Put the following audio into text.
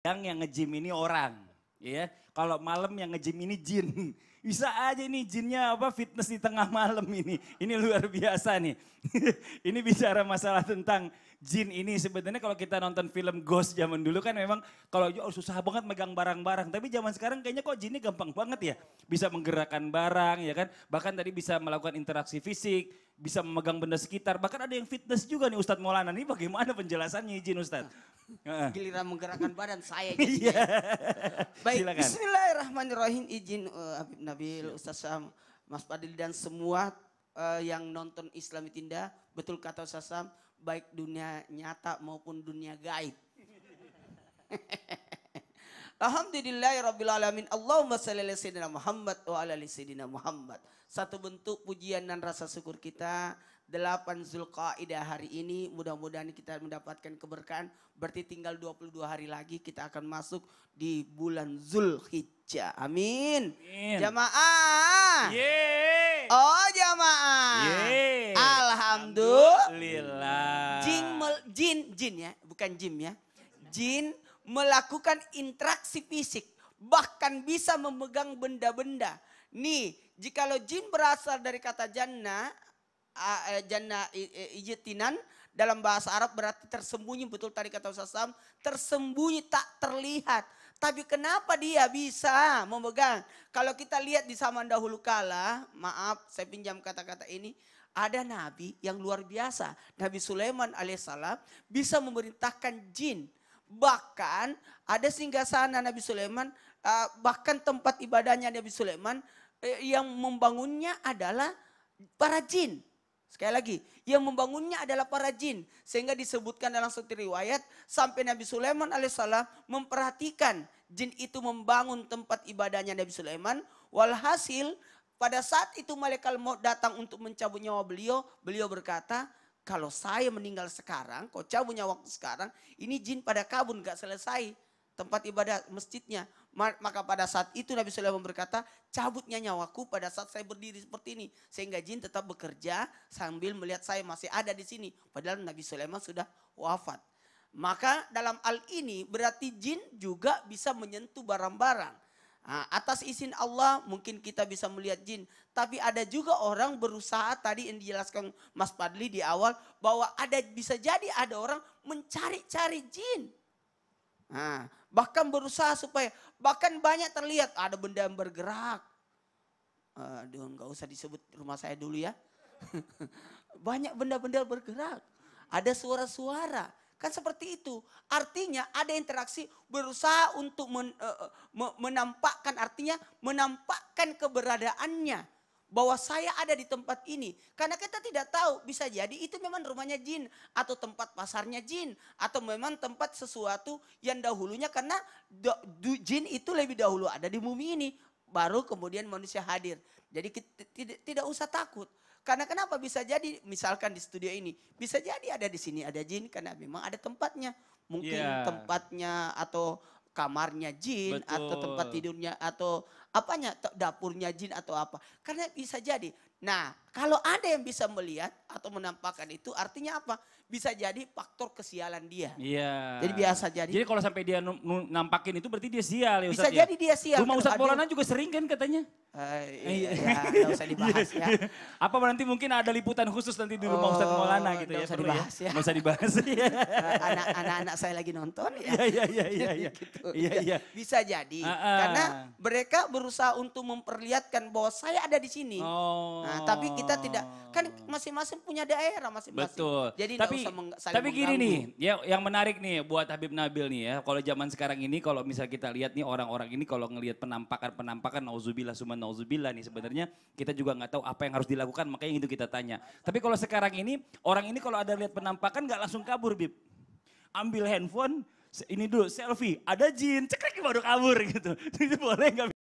Yang yang ngejim ini orang, ya. Kalau malam yang ngejim ini jin. Bisa aja nih jinnya apa fitness di tengah malam ini. Ini luar biasa nih. ini bicara masalah tentang jin ini sebenarnya kalau kita nonton film Ghost zaman dulu kan memang kalau oh, susah banget megang barang-barang. Tapi zaman sekarang kayaknya kok jinnya gampang banget ya. Bisa menggerakkan barang ya kan. Bahkan tadi bisa melakukan interaksi fisik, bisa memegang benda sekitar. Bahkan ada yang fitness juga nih Ustadz Maulana. Ini bagaimana penjelasannya jin Ustadz? Giliran menggerakkan badan saya. Iya. Baik, Silakan. Bismillahirrahmanirrahim. Izin uh, Habib Nabil, iya. Ustaz Sam, Mas Fadil dan semua uh, yang nonton Islami Tinda, betul kata Ustaz Sam, baik dunia nyata maupun dunia gaib. Rabbil alamin. Allahumma shalli ala sayyidina Muhammad wa ala ali sayyidina Muhammad. Satu bentuk pujian dan rasa syukur kita Delapan Zulqaidah hari ini mudah-mudahan kita mendapatkan keberkahan. Berarti tinggal 22 hari lagi kita akan masuk di bulan Zulhijjah. Amin. Amin. Jamaah. Oh jamaah. Alhamdulillah. Alhamdulillah. Jin, jin, jin ya, bukan jim ya. Jin melakukan interaksi fisik, bahkan bisa memegang benda-benda. Nih, jika lo jin berasal dari kata jannah, eh, jannah eh, ijtinan dalam bahasa Arab berarti tersembunyi, betul tadi kata Ustaz Sam, tersembunyi tak terlihat. Tapi kenapa dia bisa memegang? Kalau kita lihat di zaman dahulu kala, maaf saya pinjam kata-kata ini, ada nabi yang luar biasa. Nabi Sulaiman alaihissalam bisa memerintahkan jin Bahkan ada singgasana Nabi Sulaiman, eh, bahkan tempat ibadahnya Nabi Sulaiman eh, yang membangunnya adalah para jin. Sekali lagi, yang membangunnya adalah para jin. Sehingga disebutkan dalam satu riwayat, sampai Nabi Sulaiman alaihissalam memperhatikan jin itu membangun tempat ibadahnya Nabi Sulaiman. Walhasil, pada saat itu malaikat maut datang untuk mencabut nyawa beliau, beliau berkata, kalau saya meninggal sekarang, kau cabut waktu sekarang, ini jin pada kabun gak selesai tempat ibadah masjidnya. Maka pada saat itu Nabi Sulaiman berkata, cabutnya nyawaku pada saat saya berdiri seperti ini. Sehingga jin tetap bekerja sambil melihat saya masih ada di sini. Padahal Nabi Sulaiman sudah wafat. Maka dalam al ini berarti jin juga bisa menyentuh barang-barang. Nah, atas izin Allah mungkin kita bisa melihat jin. Tapi ada juga orang berusaha tadi yang dijelaskan Mas Padli di awal. Bahwa ada bisa jadi ada orang mencari-cari jin. Nah, bahkan berusaha supaya. Bahkan banyak terlihat ada benda yang bergerak. Aduh gak usah disebut rumah saya dulu ya. banyak benda-benda bergerak. Ada suara-suara. Kan seperti itu. Artinya ada interaksi berusaha untuk men, uh, menampakkan artinya menampakkan keberadaannya bahwa saya ada di tempat ini. Karena kita tidak tahu bisa jadi itu memang rumahnya jin atau tempat pasarnya jin atau memang tempat sesuatu yang dahulunya karena do, do, jin itu lebih dahulu ada di bumi ini baru kemudian manusia hadir. Jadi kita, tidak usah takut. Karena kenapa bisa jadi misalkan di studio ini bisa jadi ada di sini ada jin karena memang ada tempatnya. Mungkin yeah. tempatnya atau kamarnya jin Betul. atau tempat tidurnya atau apanya dapurnya jin atau apa. Karena bisa jadi. Nah, kalau ada yang bisa melihat atau menampakkan itu artinya apa? Bisa jadi faktor kesialan dia. Iya. Jadi biasa jadi. Jadi kalau sampai dia nampakin itu berarti dia sial ya Ustaz Bisa ya? jadi dia sial. Rumah Ustaz Polana juga sering kan katanya? Uh, iya, iya, usah iya dibahas ya. Apa nanti mungkin ada liputan khusus nanti di rumah oh, iya, Maulana gitu ya? Usah ya? dibahas ya. Nggak usah dibahas iya, Anak-anak saya lagi nonton ya. Iya, iya, iya. Iya, iya. Gitu. Iya, iya, iya. Bisa jadi. Uh, uh. Karena mereka berusaha untuk memperlihatkan bahwa saya ada di sini. Oh. Nah, tapi kita tidak, kan masing-masing punya daerah masing-masing. Betul. Jadi tapi, usah meng, Tapi gini iya, nih, ya, yang menarik nih buat Habib Nabil nih ya. Kalau zaman sekarang ini, kalau misal kita lihat nih orang-orang ini kalau ngelihat penampakan-penampakan, nauzubillah suman nauzubillah nih sebenarnya kita juga nggak tahu apa yang harus dilakukan makanya itu kita tanya. Tapi kalau sekarang ini orang ini kalau ada lihat penampakan nggak langsung kabur bib. Ambil handphone, ini dulu selfie, ada jin, cekrek baru kabur gitu. Itu boleh nggak?